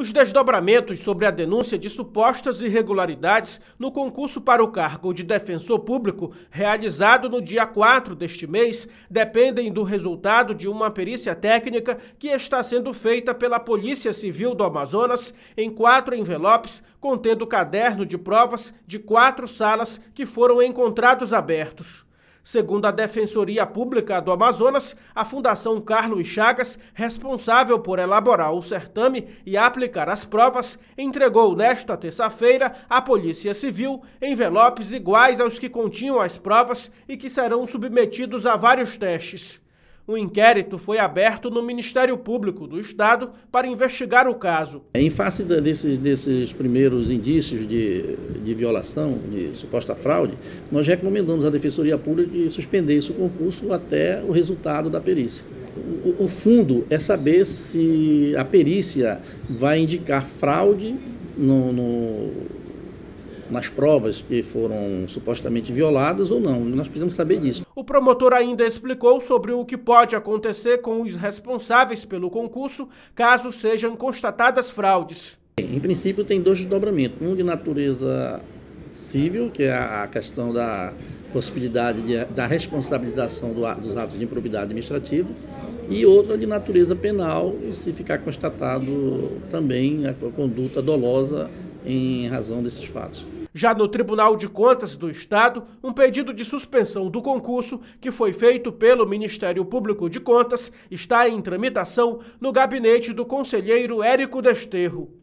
Os desdobramentos sobre a denúncia de supostas irregularidades no concurso para o cargo de defensor público, realizado no dia 4 deste mês, dependem do resultado de uma perícia técnica que está sendo feita pela Polícia Civil do Amazonas em quatro envelopes contendo caderno de provas de quatro salas que foram encontrados abertos. Segundo a Defensoria Pública do Amazonas, a Fundação Carlos Chagas, responsável por elaborar o certame e aplicar as provas, entregou nesta terça-feira à Polícia Civil envelopes iguais aos que continham as provas e que serão submetidos a vários testes um inquérito foi aberto no Ministério Público do Estado para investigar o caso. É, em face desses, desses primeiros indícios de, de violação, de suposta fraude, nós recomendamos à Defensoria Pública suspender esse concurso até o resultado da perícia. O, o fundo é saber se a perícia vai indicar fraude no, no nas provas que foram supostamente violadas ou não. Nós precisamos saber disso. O promotor ainda explicou sobre o que pode acontecer com os responsáveis pelo concurso caso sejam constatadas fraudes. Em princípio, tem dois desdobramentos: um de natureza civil, que é a questão da possibilidade de, da responsabilização do, dos atos de improbidade administrativa, e outra de natureza penal, se ficar constatado também a conduta dolosa em razão desses fatos. Já no Tribunal de Contas do Estado, um pedido de suspensão do concurso, que foi feito pelo Ministério Público de Contas, está em tramitação no gabinete do conselheiro Érico Desterro.